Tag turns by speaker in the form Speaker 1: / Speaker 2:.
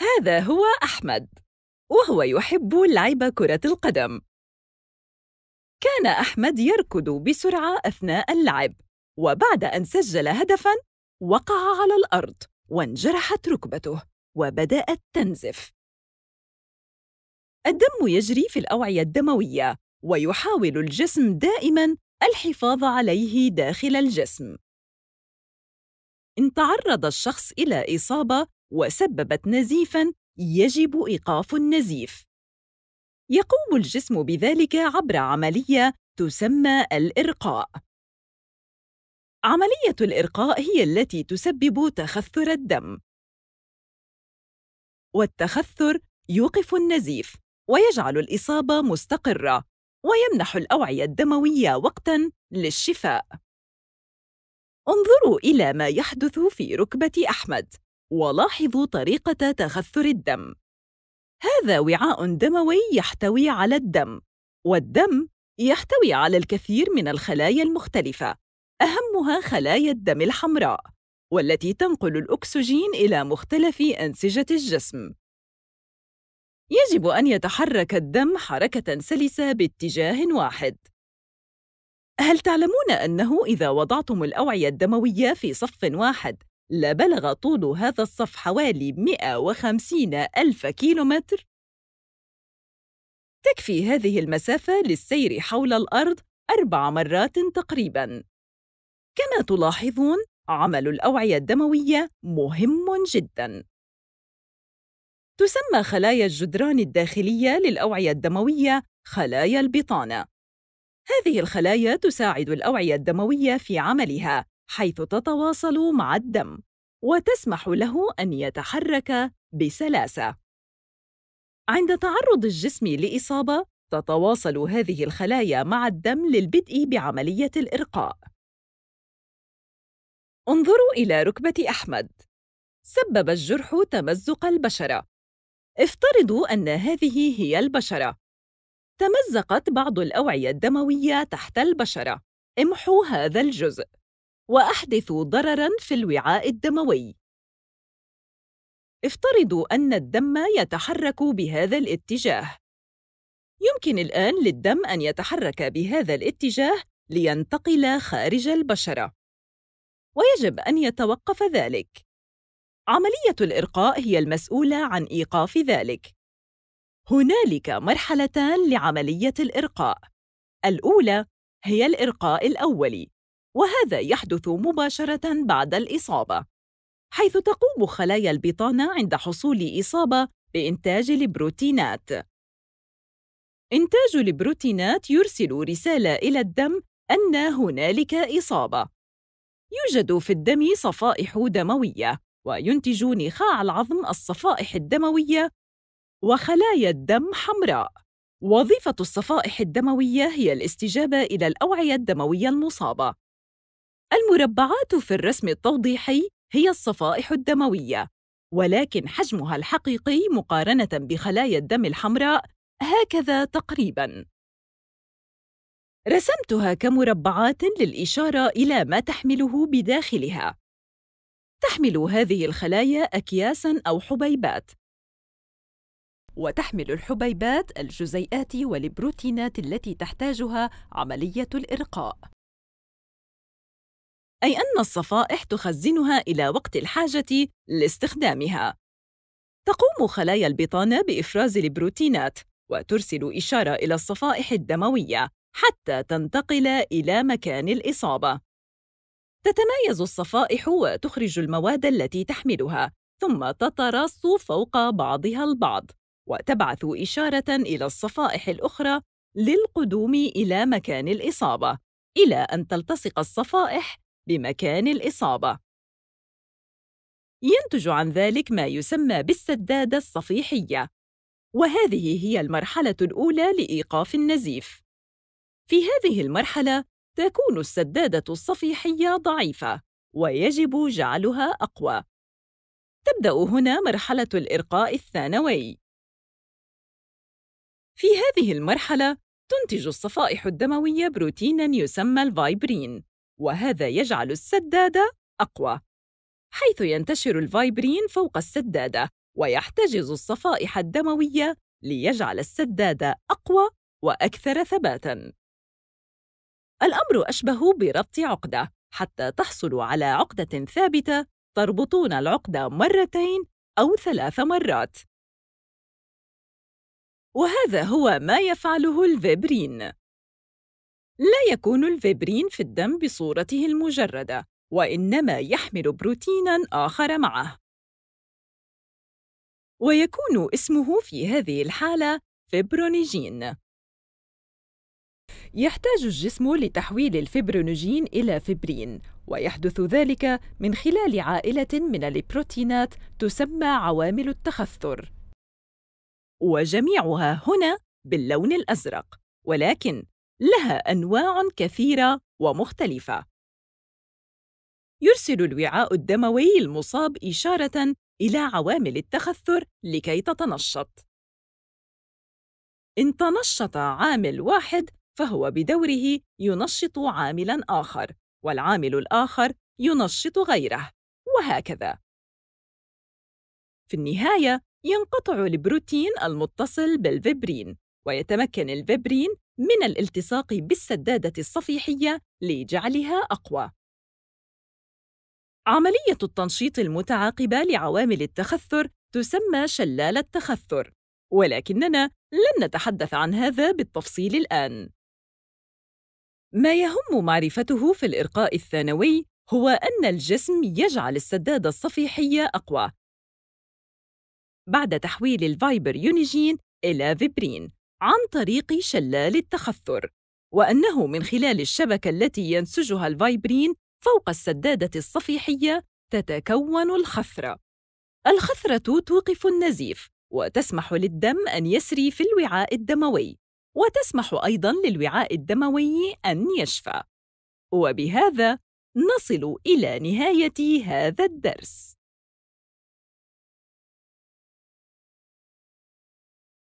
Speaker 1: هذا هو أحمد، وهو يحب لعب كرة القدم. كان أحمد يركض بسرعة أثناء اللعب، وبعد أن سجل هدفاً، وقع على الأرض وانجرحت ركبته، وبدأت تنزف. الدم يجري في الأوعية الدموية، ويحاول الجسم دائماً الحفاظ عليه داخل الجسم. إن تعرض الشخص إلى إصابة وسببت نزيفاً يجب إيقاف النزيف. يقوم الجسم بذلك عبر عملية تسمى الإرقاء. عملية الإرقاء هي التي تسبب تخثر الدم. والتخثر يوقف النزيف ويجعل الإصابة مستقرة ويمنح الأوعية الدموية وقتاً للشفاء. انظروا إلى ما يحدث في ركبة أحمد. ولاحظوا طريقة تخثر الدم هذا وعاء دموي يحتوي على الدم والدم يحتوي على الكثير من الخلايا المختلفة أهمها خلايا الدم الحمراء والتي تنقل الأكسجين إلى مختلف أنسجة الجسم يجب أن يتحرك الدم حركة سلسة باتجاه واحد هل تعلمون أنه إذا وضعتم الأوعية الدموية في صف واحد لبلغ طول هذا الصف حوالي 150 ألف كيلومتر تكفي هذه المسافة للسير حول الأرض أربع مرات تقريباً كما تلاحظون عمل الأوعية الدموية مهم جداً تسمى خلايا الجدران الداخلية للأوعية الدموية خلايا البطانة هذه الخلايا تساعد الأوعية الدموية في عملها حيث تتواصل مع الدم وتسمح له أن يتحرك بسلاسة. عند تعرض الجسم لإصابة، تتواصل هذه الخلايا مع الدم للبدء بعملية الإرقاء. انظروا إلى ركبة أحمد. سبب الجرح تمزق البشرة. افترضوا أن هذه هي البشرة. تمزقت بعض الأوعية الدموية تحت البشرة. امحوا هذا الجزء. وأحدث ضرراً في الوعاء الدموي. افترضوا أن الدم يتحرك بهذا الاتجاه. يمكن الآن للدم أن يتحرك بهذا الاتجاه لينتقل خارج البشرة. ويجب أن يتوقف ذلك. عملية الإرقاء هي المسؤولة عن إيقاف ذلك. هنالك مرحلتان لعملية الإرقاء. الأولى هي الإرقاء الأولي، وهذا يحدث مباشرة بعد الإصابة حيث تقوم خلايا البطانة عند حصول إصابة بإنتاج البروتينات إنتاج البروتينات يرسل رسالة إلى الدم أن هنالك إصابة يوجد في الدم صفائح دموية وينتج نخاع العظم الصفائح الدموية وخلايا الدم حمراء وظيفة الصفائح الدموية هي الاستجابة إلى الأوعية الدموية المصابة المربعات في الرسم التوضيحي هي الصفائح الدموية، ولكن حجمها الحقيقي مقارنة بخلايا الدم الحمراء هكذا تقريباً. رسمتها كمربعات للإشارة إلى ما تحمله بداخلها. تحمل هذه الخلايا أكياساً أو حبيبات، وتحمل الحبيبات الجزيئات والبروتينات التي تحتاجها عملية الإرقاء. أي أن الصفائح تخزنها إلى وقت الحاجة لاستخدامها. تقوم خلايا البطانة بإفراز البروتينات وترسل إشارة إلى الصفائح الدموية حتى تنتقل إلى مكان الإصابة. تتمايز الصفائح وتخرج المواد التي تحملها، ثم تتراص فوق بعضها البعض، وتبعث إشارة إلى الصفائح الأخرى للقدوم إلى مكان الإصابة، إلى أن تلتصق الصفائح بمكان الإصابة. ينتج عن ذلك ما يسمى بالسدادة الصفيحية، وهذه هي المرحلة الأولى لإيقاف النزيف. في هذه المرحلة تكون السدادة الصفيحية ضعيفة، ويجب جعلها أقوى. تبدأ هنا مرحلة الإرقاء الثانوي. في هذه المرحلة تنتج الصفائح الدموية بروتيناً يسمى الفايبرين، وهذا يجعل السدادة أقوى حيث ينتشر الفايبرين فوق السدادة ويحتجز الصفائح الدموية ليجعل السدادة أقوى وأكثر ثباتاً الأمر أشبه بربط عقدة حتى تحصلوا على عقدة ثابتة تربطون العقدة مرتين أو ثلاث مرات وهذا هو ما يفعله الفيبرين لا يكون الفبرين في الدم بصورته المجردة، وإنما يحمل بروتيناً آخر معه. ويكون اسمه في هذه الحالة فيبرونيجين يحتاج الجسم لتحويل الفبرونيجين إلى فيبرين، ويحدث ذلك من خلال عائلة من البروتينات تسمى عوامل التخثر. وجميعها هنا باللون الأزرق، ولكن لها أنواع كثيرة ومختلفة. يرسل الوعاء الدموي المصاب إشارة إلى عوامل التخثر لكي تتنشط. إن تنشط عامل واحد فهو بدوره ينشط عاملاً آخر، والعامل الآخر ينشط غيره، وهكذا. في النهاية، ينقطع البروتين المتصل بالفيبرين ويتمكن الفبرين من الالتصاق بالسدادة الصفيحية لجعلها أقوى. عملية التنشيط المتعاقبة لعوامل التخثر تسمى شلال التخثر، ولكننا لن نتحدث عن هذا بالتفصيل الآن. ما يهم معرفته في الإرقاء الثانوي هو أن الجسم يجعل السدادة الصفيحية أقوى بعد تحويل الفايبر يونيجين إلى فيبرين عن طريق شلال التخثر وأنه من خلال الشبكة التي ينسجها الفايبرين فوق السدادة الصفيحية تتكون الخثرة الخثرة توقف النزيف وتسمح للدم أن يسري في الوعاء الدموي وتسمح أيضاً للوعاء الدموي أن يشفى وبهذا نصل إلى نهاية هذا الدرس